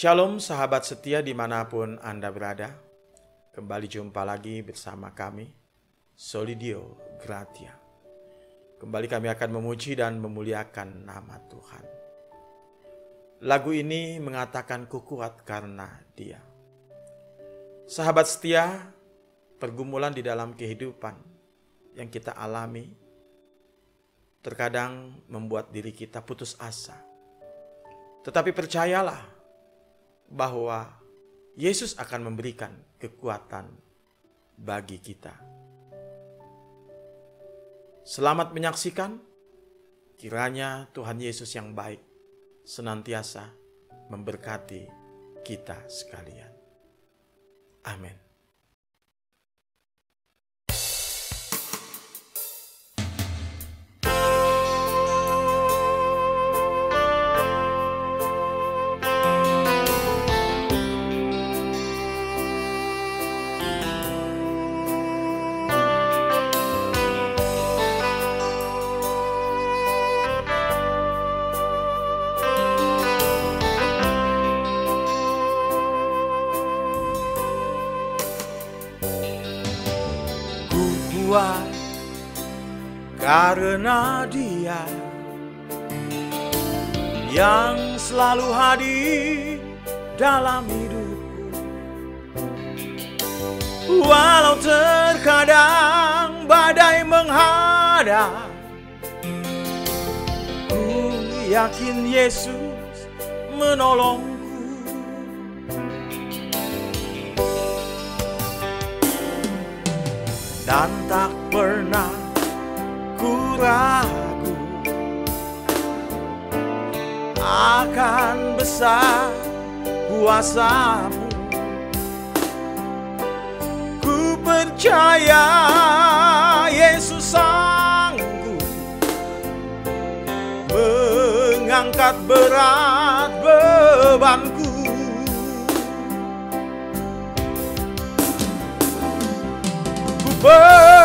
Shalom sahabat setia dimanapun Anda berada. Kembali jumpa lagi bersama kami, Solidio Gratia. Kembali kami akan memuji dan memuliakan nama Tuhan. Lagu ini mengatakan kukuat karena dia. Sahabat setia, pergumulan di dalam kehidupan yang kita alami terkadang membuat diri kita putus asa. Tetapi percayalah, bahwa Yesus akan memberikan kekuatan bagi kita. Selamat menyaksikan, kiranya Tuhan Yesus yang baik senantiasa memberkati kita sekalian. Amin. karena dia yang selalu hadir dalam hidupku walau terkadang badai menghadang ku yakin Yesus menolong akan besar kuasamu Ku percaya Yesus sanggup Mengangkat berat bebanku Ku percaya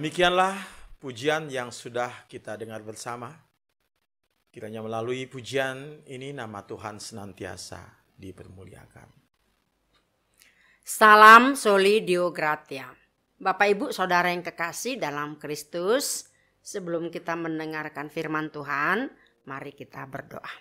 Demikianlah pujian yang sudah kita dengar bersama. Kiranya melalui pujian ini nama Tuhan senantiasa dipermuliakan. Salam soli deo gratia. Bapak Ibu Saudara yang kekasih dalam Kristus, sebelum kita mendengarkan firman Tuhan, mari kita berdoa.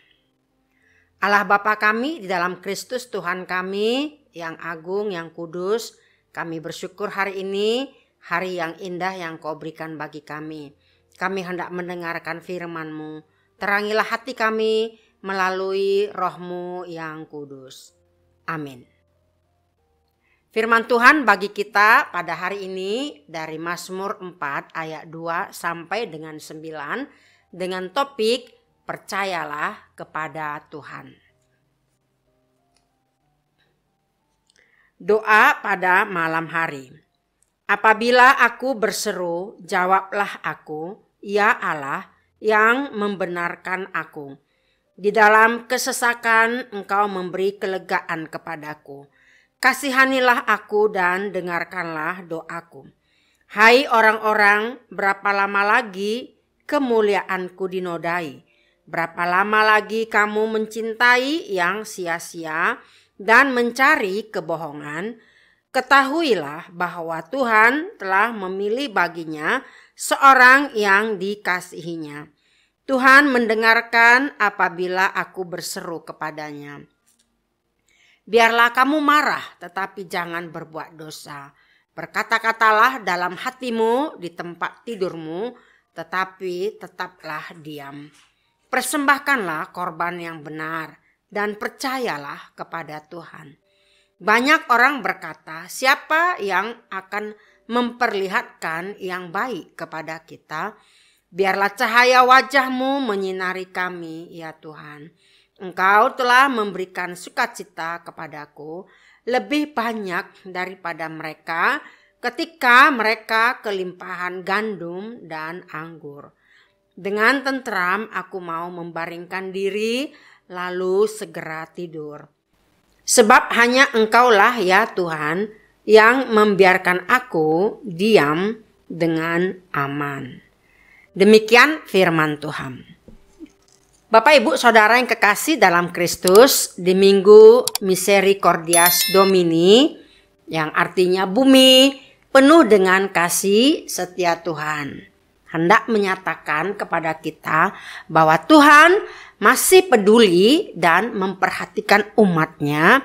Allah Bapa kami di dalam Kristus Tuhan kami yang agung, yang kudus, kami bersyukur hari ini hari yang indah yang kau berikan bagi kami. Kami hendak mendengarkan firman-Mu. Terangilah hati kami melalui rohmu yang kudus. Amin. Firman Tuhan bagi kita pada hari ini dari Mazmur 4 ayat 2 sampai dengan 9 dengan topik percayalah kepada Tuhan. Doa pada malam hari. Apabila aku berseru, jawablah aku, ya Allah yang membenarkan aku. Di dalam kesesakan engkau memberi kelegaan kepadaku. Kasihanilah aku dan dengarkanlah doaku. Hai orang-orang, berapa lama lagi kemuliaanku dinodai? Berapa lama lagi kamu mencintai yang sia-sia dan mencari kebohongan? Ketahuilah bahwa Tuhan telah memilih baginya seorang yang dikasihinya. Tuhan mendengarkan apabila aku berseru kepadanya. Biarlah kamu marah, tetapi jangan berbuat dosa. Berkata-katalah dalam hatimu di tempat tidurmu, tetapi tetaplah diam. Persembahkanlah korban yang benar dan percayalah kepada Tuhan banyak orang berkata, "Siapa yang akan memperlihatkan yang baik kepada kita? Biarlah cahaya wajahmu menyinari kami, ya Tuhan. Engkau telah memberikan sukacita kepadaku lebih banyak daripada mereka ketika mereka kelimpahan gandum dan anggur. Dengan tentram aku mau membaringkan diri lalu segera tidur." Sebab hanya engkaulah ya Tuhan yang membiarkan aku diam dengan aman. Demikian firman Tuhan. Bapak Ibu Saudara yang kekasih dalam Kristus di Minggu Misericordias Domini yang artinya bumi penuh dengan kasih setia Tuhan hendak menyatakan kepada kita bahwa Tuhan masih peduli dan memperhatikan umatnya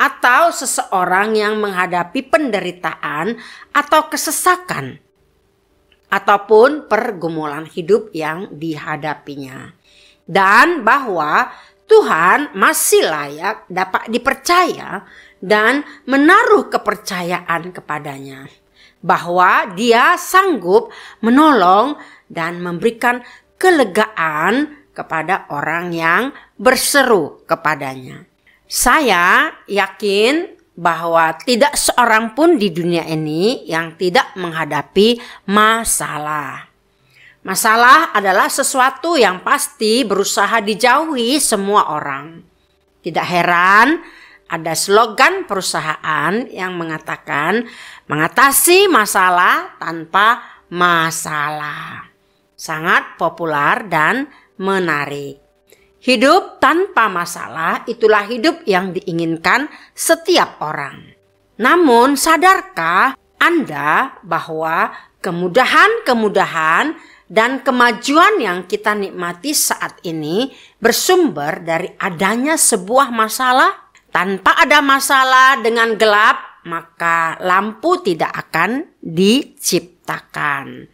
atau seseorang yang menghadapi penderitaan atau kesesakan ataupun pergumulan hidup yang dihadapinya dan bahwa Tuhan masih layak dapat dipercaya dan menaruh kepercayaan kepadanya bahwa dia sanggup menolong dan memberikan kelegaan kepada orang yang berseru kepadanya. Saya yakin bahwa tidak seorang pun di dunia ini yang tidak menghadapi masalah. Masalah adalah sesuatu yang pasti berusaha dijauhi semua orang. Tidak heran ada slogan perusahaan yang mengatakan mengatasi masalah tanpa masalah. Sangat populer dan menarik. Hidup tanpa masalah itulah hidup yang diinginkan setiap orang. Namun, sadarkah Anda bahwa kemudahan-kemudahan dan kemajuan yang kita nikmati saat ini bersumber dari adanya sebuah masalah? Tanpa ada masalah dengan gelap, maka lampu tidak akan diciptakan.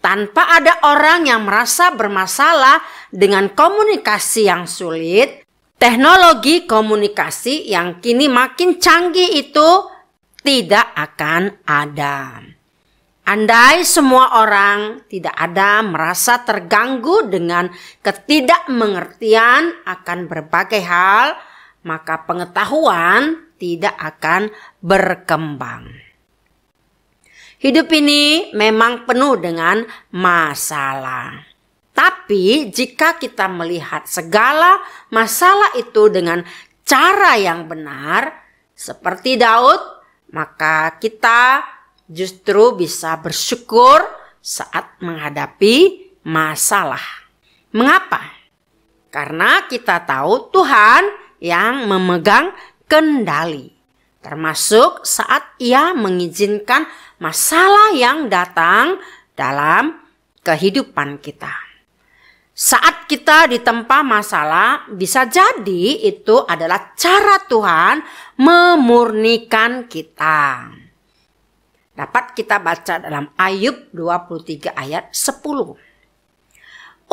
Tanpa ada orang yang merasa bermasalah dengan komunikasi yang sulit, teknologi komunikasi yang kini makin canggih itu tidak akan ada. Andai semua orang tidak ada merasa terganggu dengan ketidakmengertian akan berbagai hal, maka pengetahuan tidak akan berkembang. Hidup ini memang penuh dengan masalah. Tapi jika kita melihat segala masalah itu dengan cara yang benar, seperti Daud, maka kita justru bisa bersyukur saat menghadapi masalah. Mengapa? Karena kita tahu Tuhan yang memegang kendali termasuk saat ia mengizinkan masalah yang datang dalam kehidupan kita. Saat kita ditempa masalah, bisa jadi itu adalah cara Tuhan memurnikan kita. Dapat kita baca dalam Ayub 23 ayat 10.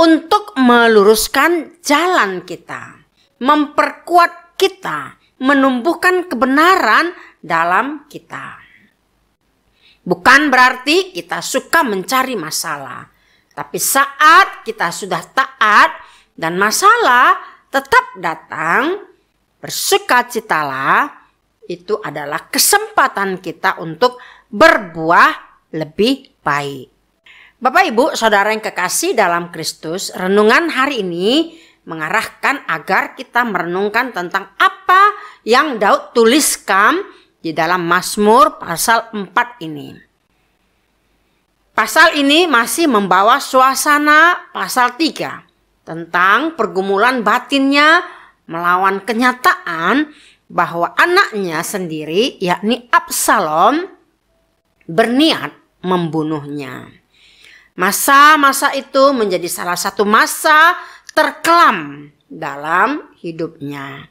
Untuk meluruskan jalan kita, memperkuat kita, menumbuhkan kebenaran dalam kita. Bukan berarti kita suka mencari masalah, tapi saat kita sudah taat dan masalah tetap datang, bersukacitalah. Itu adalah kesempatan kita untuk berbuah lebih baik. Bapak, Ibu, Saudara yang kekasih dalam Kristus, renungan hari ini mengarahkan agar kita merenungkan tentang apa yang Daud tuliskan di dalam Mazmur pasal 4 ini. Pasal ini masih membawa suasana pasal 3 tentang pergumulan batinnya melawan kenyataan bahwa anaknya sendiri yakni Absalom berniat membunuhnya. Masa-masa itu menjadi salah satu masa terkelam dalam hidupnya.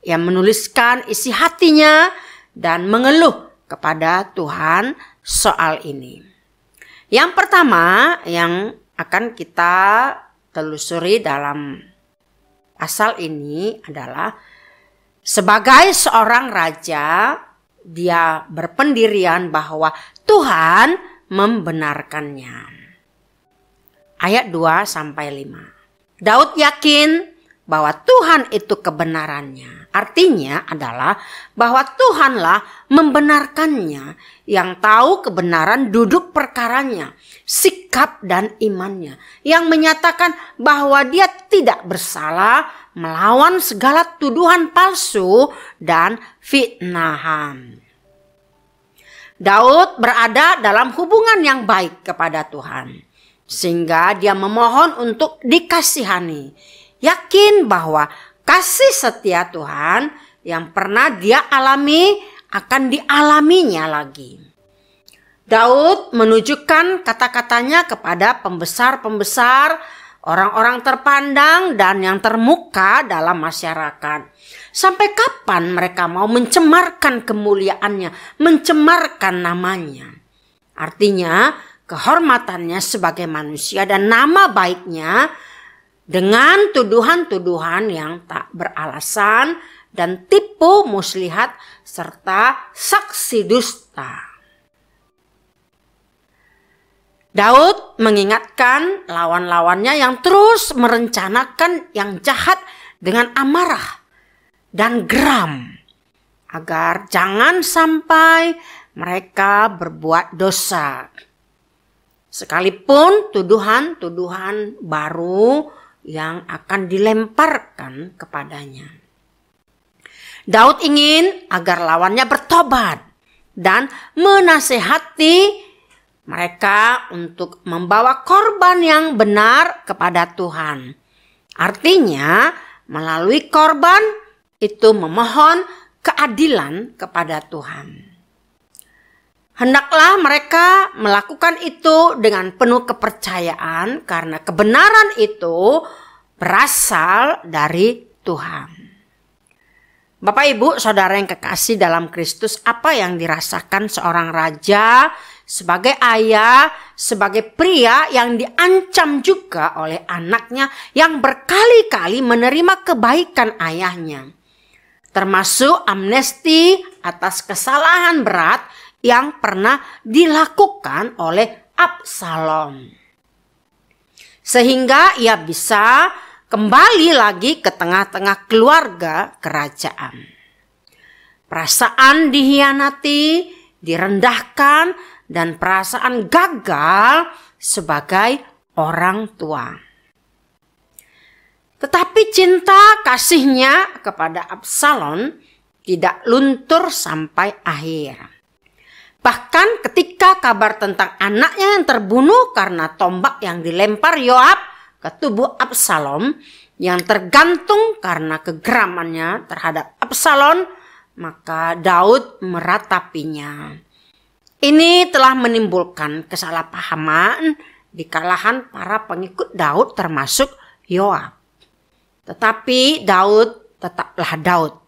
Yang menuliskan isi hatinya dan mengeluh kepada Tuhan soal ini. Yang pertama yang akan kita telusuri dalam asal ini adalah sebagai seorang raja dia berpendirian bahwa Tuhan membenarkannya. Ayat 2 sampai 5. Daud yakin bahwa Tuhan itu kebenarannya. Artinya adalah bahwa Tuhanlah membenarkannya yang tahu kebenaran duduk perkaranya, sikap dan imannya yang menyatakan bahwa dia tidak bersalah melawan segala tuduhan palsu dan fitnahan. Daud berada dalam hubungan yang baik kepada Tuhan sehingga dia memohon untuk dikasihani. Yakin bahwa kasih setia Tuhan yang pernah dia alami akan dialaminya lagi. Daud menunjukkan kata-katanya kepada pembesar-pembesar, orang-orang terpandang, dan yang termuka dalam masyarakat. Sampai kapan mereka mau mencemarkan kemuliaannya, mencemarkan namanya? Artinya, kehormatannya sebagai manusia dan nama baiknya dengan tuduhan-tuduhan yang tak beralasan dan tipu muslihat serta saksi dusta. Daud mengingatkan lawan-lawannya yang terus merencanakan yang jahat dengan amarah dan geram agar jangan sampai mereka berbuat dosa. Sekalipun tuduhan-tuduhan baru yang akan dilemparkan kepadanya. Daud ingin agar lawannya bertobat dan menasehati mereka untuk membawa korban yang benar kepada Tuhan. Artinya, melalui korban itu memohon keadilan kepada Tuhan. Hendaklah mereka melakukan itu dengan penuh kepercayaan karena kebenaran itu berasal dari Tuhan. Bapak Ibu, saudara yang kekasih dalam Kristus, apa yang dirasakan seorang raja sebagai ayah, sebagai pria yang diancam juga oleh anaknya yang berkali-kali menerima kebaikan ayahnya. Termasuk amnesti atas kesalahan berat yang pernah dilakukan oleh Absalom. Sehingga ia bisa kembali lagi ke tengah-tengah keluarga kerajaan. Perasaan dihianati, direndahkan, dan perasaan gagal sebagai orang tua. Tetapi cinta kasihnya kepada Absalom tidak luntur sampai akhir. Bahkan ketika kabar tentang anaknya yang terbunuh karena tombak yang dilempar Yoab ke tubuh Absalom yang tergantung karena kegeramannya terhadap Absalom, maka Daud meratapinya. Ini telah menimbulkan kesalahpahaman di kalahan para pengikut Daud termasuk Yoab. Tetapi Daud tetaplah Daud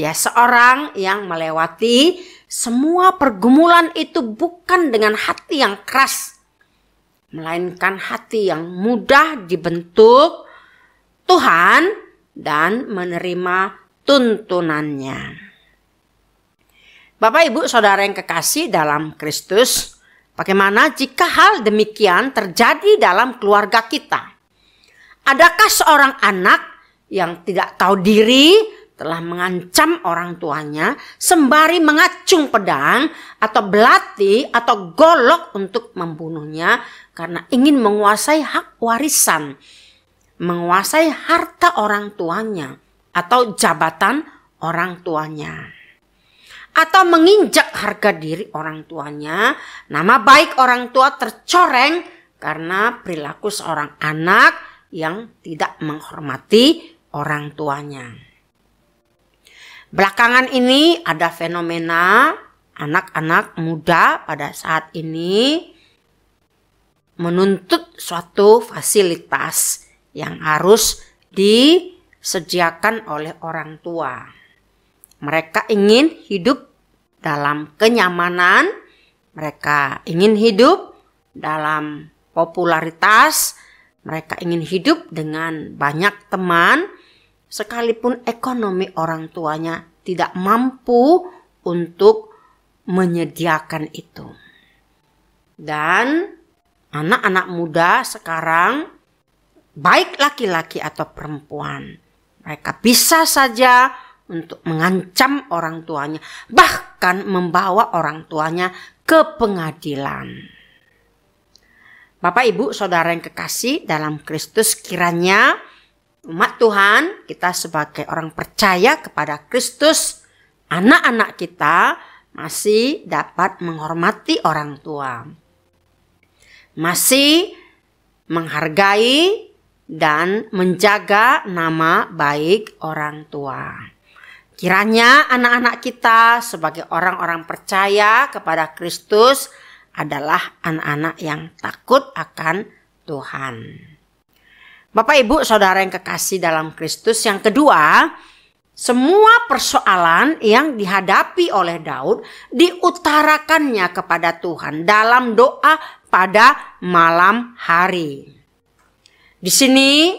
Ya, seorang yang melewati semua pergumulan itu bukan dengan hati yang keras, melainkan hati yang mudah dibentuk Tuhan dan menerima tuntunannya. Bapak, Ibu, Saudara yang kekasih dalam Kristus, bagaimana jika hal demikian terjadi dalam keluarga kita? Adakah seorang anak yang tidak tahu diri telah mengancam orang tuanya sembari mengacung pedang atau belati atau golok untuk membunuhnya karena ingin menguasai hak warisan, menguasai harta orang tuanya atau jabatan orang tuanya. Atau menginjak harga diri orang tuanya, nama baik orang tua tercoreng karena perilaku seorang anak yang tidak menghormati orang tuanya. Belakangan ini ada fenomena anak-anak muda pada saat ini menuntut suatu fasilitas yang harus disediakan oleh orang tua. Mereka ingin hidup dalam kenyamanan, mereka ingin hidup dalam popularitas, mereka ingin hidup dengan banyak teman, sekalipun ekonomi orang tuanya tidak mampu untuk menyediakan itu. Dan anak-anak muda sekarang, baik laki-laki atau perempuan, mereka bisa saja untuk mengancam orang tuanya, bahkan membawa orang tuanya ke pengadilan. Bapak, ibu, saudara yang kekasih dalam Kristus, kiranya umat Tuhan, kita sebagai orang percaya kepada Kristus, anak-anak kita masih dapat menghormati orang tua. Masih menghargai dan menjaga nama baik orang tua. Kiranya anak-anak kita sebagai orang-orang percaya kepada Kristus adalah anak-anak yang takut akan Tuhan. Bapak Ibu, saudara yang kekasih dalam Kristus, yang kedua, semua persoalan yang dihadapi oleh Daud diutarakannya kepada Tuhan dalam doa pada malam hari. Di sini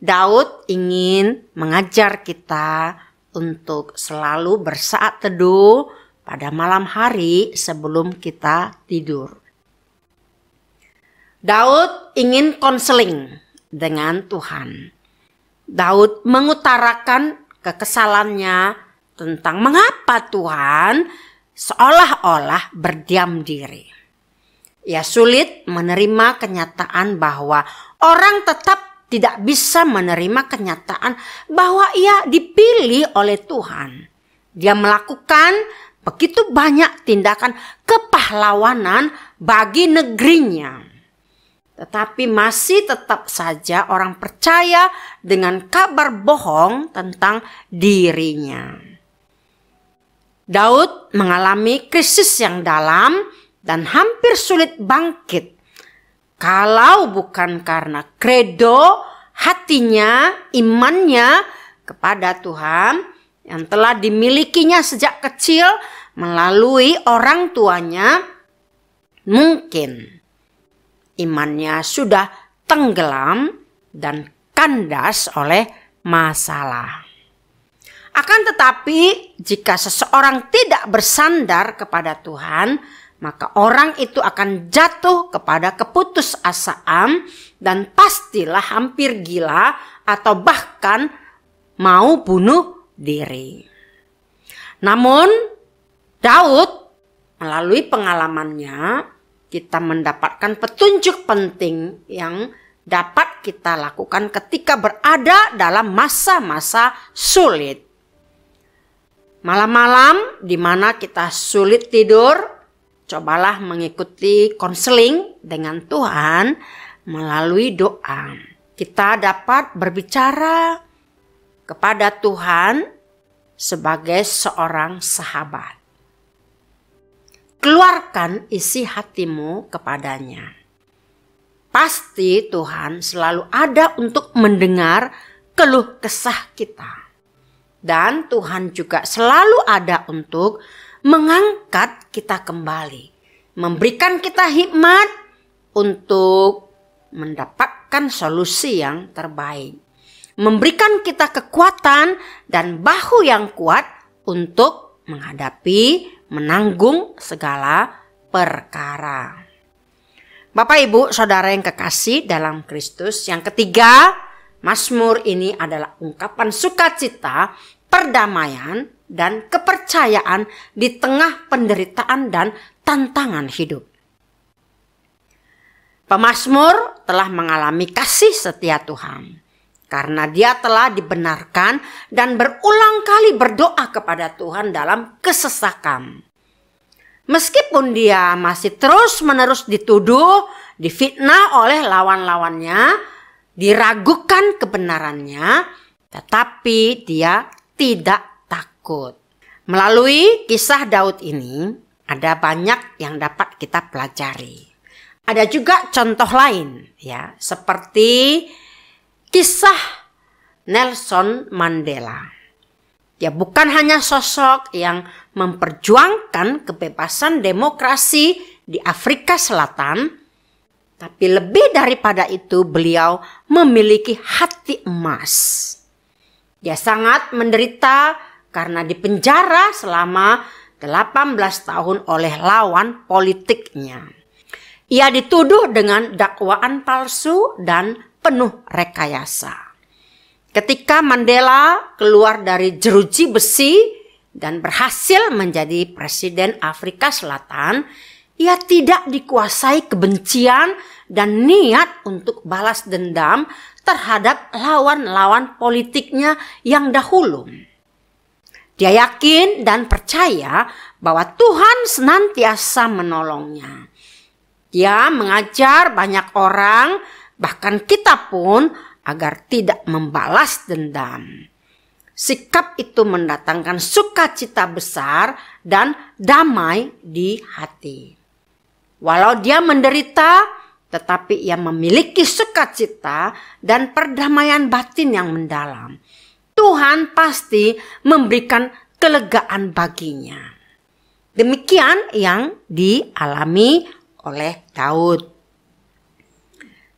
Daud ingin mengajar kita untuk selalu bersaat teduh pada malam hari sebelum kita tidur. Daud ingin konseling dengan Tuhan. Daud mengutarakan kekesalannya tentang mengapa Tuhan seolah-olah berdiam diri. Ia sulit menerima kenyataan bahwa orang tetap tidak bisa menerima kenyataan bahwa ia dipilih oleh Tuhan. Dia melakukan begitu banyak tindakan kepahlawanan bagi negerinya. Tetapi masih tetap saja orang percaya dengan kabar bohong tentang dirinya. Daud mengalami krisis yang dalam dan hampir sulit bangkit kalau bukan karena kredo hatinya, imannya kepada Tuhan yang telah dimilikinya sejak kecil melalui orang tuanya mungkin imannya sudah tenggelam dan kandas oleh masalah. Akan tetapi, jika seseorang tidak bersandar kepada Tuhan, maka orang itu akan jatuh kepada keputusasaan dan pastilah hampir gila atau bahkan mau bunuh diri. Namun, Daud melalui pengalamannya kita mendapatkan petunjuk penting yang dapat kita lakukan ketika berada dalam masa-masa sulit. Malam-malam di mana kita sulit tidur, cobalah mengikuti konseling dengan Tuhan melalui doa. Kita dapat berbicara kepada Tuhan sebagai seorang sahabat keluarkan isi hatimu kepadanya. Pasti Tuhan selalu ada untuk mendengar keluh kesah kita. Dan Tuhan juga selalu ada untuk mengangkat kita kembali, memberikan kita hikmat untuk mendapatkan solusi yang terbaik, memberikan kita kekuatan dan bahu yang kuat untuk menghadapi menanggung segala perkara. Bapak, Ibu, Saudara yang kekasih dalam Kristus, yang ketiga, Mazmur ini adalah ungkapan sukacita, perdamaian, dan kepercayaan di tengah penderitaan dan tantangan hidup. Pemasmur telah mengalami kasih setia Tuhan karena dia telah dibenarkan dan berulang kali berdoa kepada Tuhan dalam kesesakan. Meskipun dia masih terus-menerus dituduh, difitnah oleh lawan-lawannya, diragukan kebenarannya, tetapi dia tidak takut. Melalui kisah Daud ini, ada banyak yang dapat kita pelajari. Ada juga contoh lain, ya, seperti kisah Nelson Mandela. Ya bukan hanya sosok yang memperjuangkan kebebasan demokrasi di Afrika Selatan, tapi lebih daripada itu beliau memiliki hati emas. Dia sangat menderita karena dipenjara selama 18 tahun oleh lawan politiknya. Ia dituduh dengan dakwaan palsu dan penuh rekayasa. Ketika Mandela keluar dari jeruji besi dan berhasil menjadi presiden Afrika Selatan, ia tidak dikuasai kebencian dan niat untuk balas dendam terhadap lawan-lawan politiknya yang dahulu. Dia yakin dan percaya bahwa Tuhan senantiasa menolongnya. Dia mengajar banyak orang bahkan kita pun agar tidak membalas dendam. Sikap itu mendatangkan sukacita besar dan damai di hati. Walau dia menderita, tetapi ia memiliki sukacita dan perdamaian batin yang mendalam. Tuhan pasti memberikan kelegaan baginya. Demikian yang dialami oleh Daud.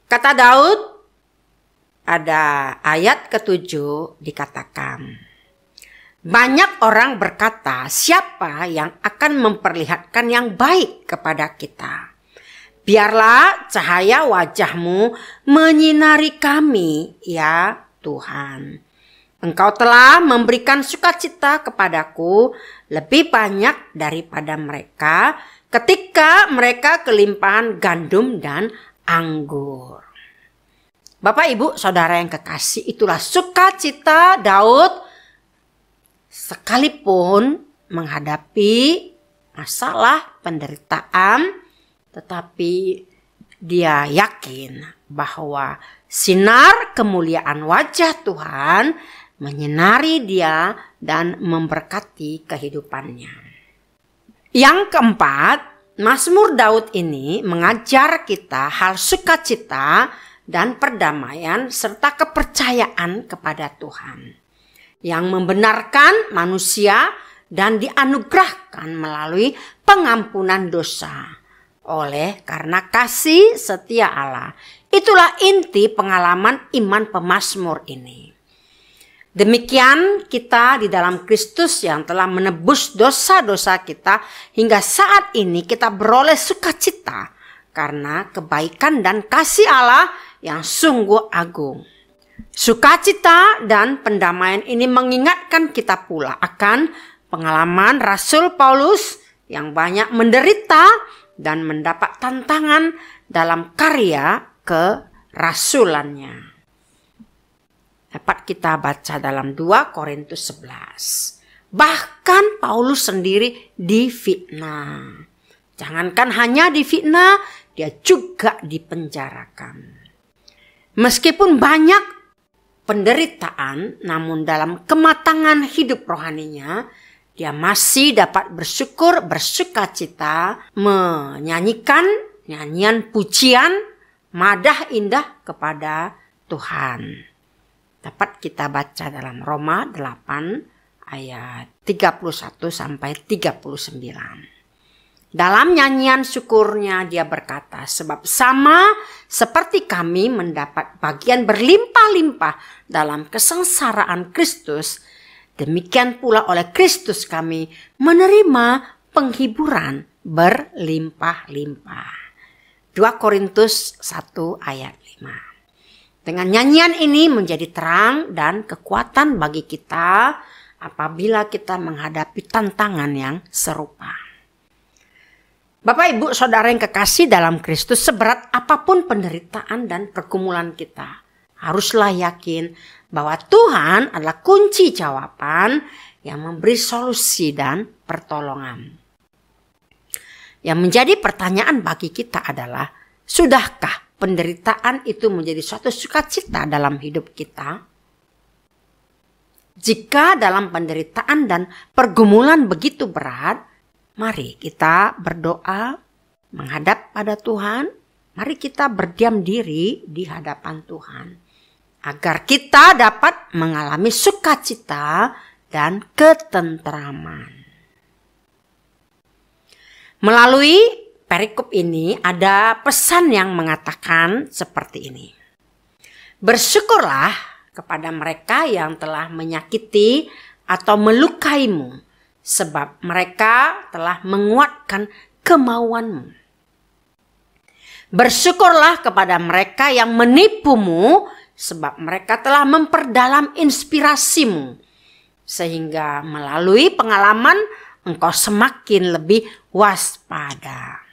Kata Daud, ada ayat ketujuh dikatakan, banyak orang berkata, "Siapa yang akan memperlihatkan yang baik kepada kita? Biarlah cahaya wajahmu menyinari kami, ya Tuhan. Engkau telah memberikan sukacita kepadaku lebih banyak daripada mereka ketika mereka kelimpahan gandum dan anggur. Bapak, Ibu, Saudara yang kekasih, itulah sukacita Daud sekalipun menghadapi masalah penderitaan tetapi dia yakin bahwa sinar kemuliaan wajah Tuhan menyinari dia dan memberkati kehidupannya. Yang keempat, Mazmur Daud ini mengajar kita hal sukacita dan perdamaian serta kepercayaan kepada Tuhan yang membenarkan manusia dan dianugerahkan melalui pengampunan dosa oleh karena kasih setia Allah. Itulah inti pengalaman iman pemazmur ini. Demikian kita di dalam Kristus yang telah menebus dosa-dosa kita hingga saat ini kita beroleh sukacita karena kebaikan dan kasih Allah yang sungguh agung. Sukacita dan pendamaian ini mengingatkan kita pula akan pengalaman Rasul Paulus yang banyak menderita dan mendapat tantangan dalam karya kerasulannya dapat kita baca dalam 2 Korintus 11. Bahkan Paulus sendiri difitnah. Jangankan hanya difitnah, dia juga dipenjarakan. Meskipun banyak penderitaan, namun dalam kematangan hidup rohaninya, dia masih dapat bersyukur, bersuka cita, menyanyikan nyanyian pujian, madah indah kepada Tuhan. Dapat kita baca dalam Roma 8 ayat 31 sampai 39. Dalam nyanyian syukurnya dia berkata, sebab sama seperti kami mendapat bagian berlimpah-limpah dalam kesengsaraan Kristus, demikian pula oleh Kristus kami menerima penghiburan berlimpah-limpah. 2 Korintus 1 ayat 5. Dengan nyanyian ini menjadi terang dan kekuatan bagi kita apabila kita menghadapi tantangan yang serupa. Bapak, Ibu, Saudara yang kekasih dalam Kristus, seberat apapun penderitaan dan pergumulan kita, haruslah yakin bahwa Tuhan adalah kunci jawaban yang memberi solusi dan pertolongan. Yang menjadi pertanyaan bagi kita adalah, sudahkah penderitaan itu menjadi suatu sukacita dalam hidup kita, jika dalam penderitaan dan pergumulan begitu berat, mari kita berdoa, menghadap pada Tuhan, mari kita berdiam diri di hadapan Tuhan, agar kita dapat mengalami sukacita dan ketentraman. Melalui perikop ini ada pesan yang mengatakan seperti ini. Bersyukurlah kepada mereka yang telah menyakiti atau melukaimu sebab mereka telah menguatkan kemauanmu. Bersyukurlah kepada mereka yang menipumu sebab mereka telah memperdalam inspirasimu sehingga melalui pengalaman engkau semakin lebih waspada.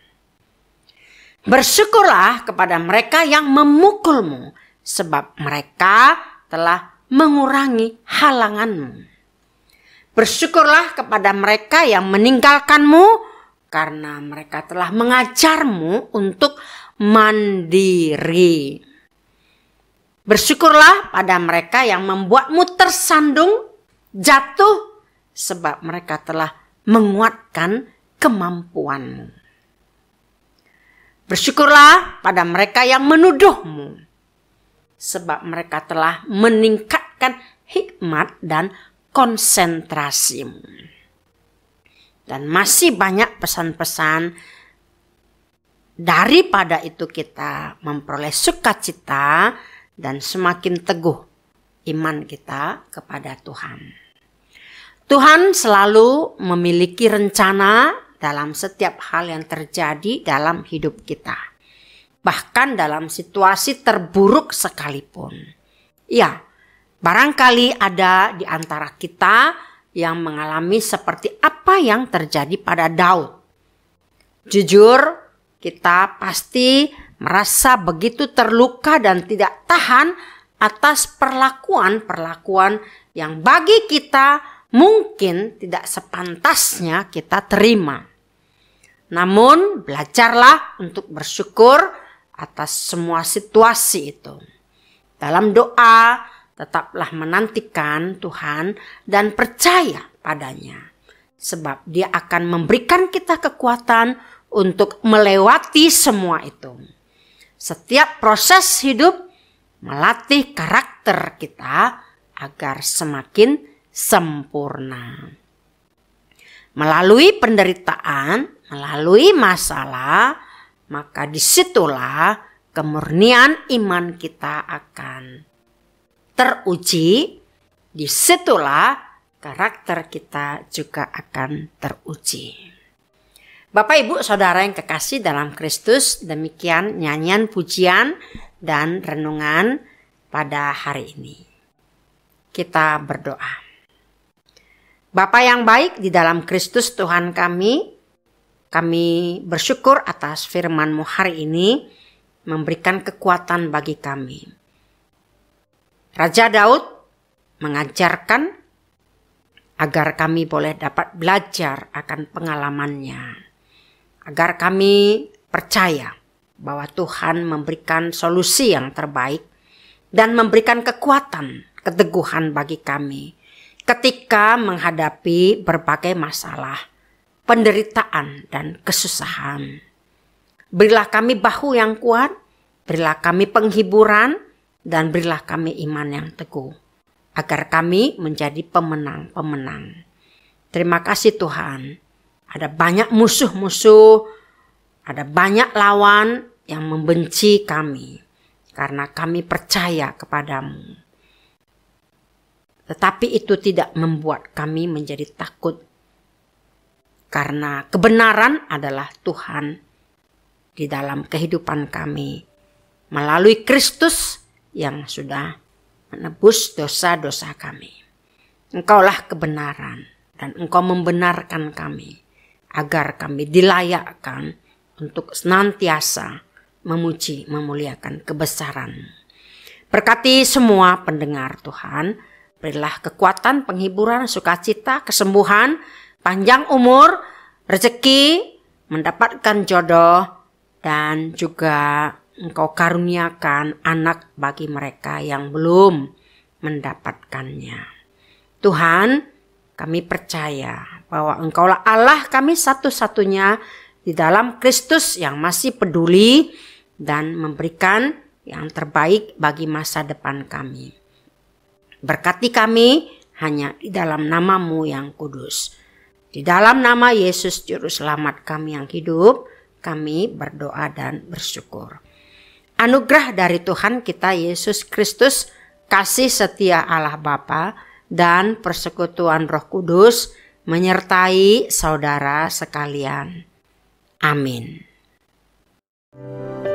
Bersyukurlah kepada mereka yang memukulmu, sebab mereka telah mengurangi halanganmu. Bersyukurlah kepada mereka yang meninggalkanmu, karena mereka telah mengajarmu untuk mandiri. Bersyukurlah pada mereka yang membuatmu tersandung, jatuh, sebab mereka telah menguatkan kemampuanmu. Bersyukurlah pada mereka yang menuduhmu, sebab mereka telah meningkatkan hikmat dan konsentrasimu. Dan masih banyak pesan-pesan daripada itu kita memperoleh sukacita dan semakin teguh iman kita kepada Tuhan. Tuhan selalu memiliki rencana dalam setiap hal yang terjadi dalam hidup kita. Bahkan dalam situasi terburuk sekalipun. Ya, barangkali ada di antara kita yang mengalami seperti apa yang terjadi pada Daud. Jujur, kita pasti merasa begitu terluka dan tidak tahan atas perlakuan-perlakuan yang bagi kita mungkin tidak sepantasnya kita terima. Namun, belajarlah untuk bersyukur atas semua situasi itu. Dalam doa, tetaplah menantikan Tuhan dan percaya padanya, sebab Dia akan memberikan kita kekuatan untuk melewati semua itu. Setiap proses hidup melatih karakter kita agar semakin sempurna. Melalui penderitaan, melalui masalah, maka disitulah kemurnian iman kita akan teruji. Disitulah karakter kita juga akan teruji. Bapak, ibu, saudara yang kekasih dalam Kristus, demikian nyanyian pujian dan renungan pada hari ini. Kita berdoa. Bapa yang baik di dalam Kristus Tuhan kami, kami bersyukur atas firman-Mu hari ini memberikan kekuatan bagi kami. Raja Daud mengajarkan agar kami boleh dapat belajar akan pengalamannya. Agar kami percaya bahwa Tuhan memberikan solusi yang terbaik dan memberikan kekuatan, keteguhan bagi kami ketika menghadapi berbagai masalah, penderitaan, dan kesusahan. Berilah kami bahu yang kuat, berilah kami penghiburan, dan berilah kami iman yang teguh, agar kami menjadi pemenang-pemenang. Terima kasih Tuhan. Ada banyak musuh-musuh, ada banyak lawan yang membenci kami karena kami percaya kepadamu. Tetapi itu tidak membuat kami menjadi takut. Karena kebenaran adalah Tuhan di dalam kehidupan kami. Melalui Kristus yang sudah menebus dosa-dosa kami. Engkaulah kebenaran dan engkau membenarkan kami agar kami dilayakkan untuk senantiasa memuji memuliakan kebesaran. Berkati semua pendengar Tuhan, Berilah kekuatan, penghiburan, sukacita, kesembuhan, panjang umur, rezeki, mendapatkan jodoh, dan juga engkau karuniakan anak bagi mereka yang belum mendapatkannya. Tuhan, kami percaya bahwa Engkaulah Allah kami satu-satunya di dalam Kristus yang masih peduli dan memberikan yang terbaik bagi masa depan kami. Berkati kami hanya di dalam namamu yang kudus. Di dalam nama Yesus Juru Selamat kami yang hidup, kami berdoa dan bersyukur. Anugerah dari Tuhan kita Yesus Kristus, kasih setia Allah Bapa dan persekutuan Roh Kudus menyertai saudara sekalian. Amin. thank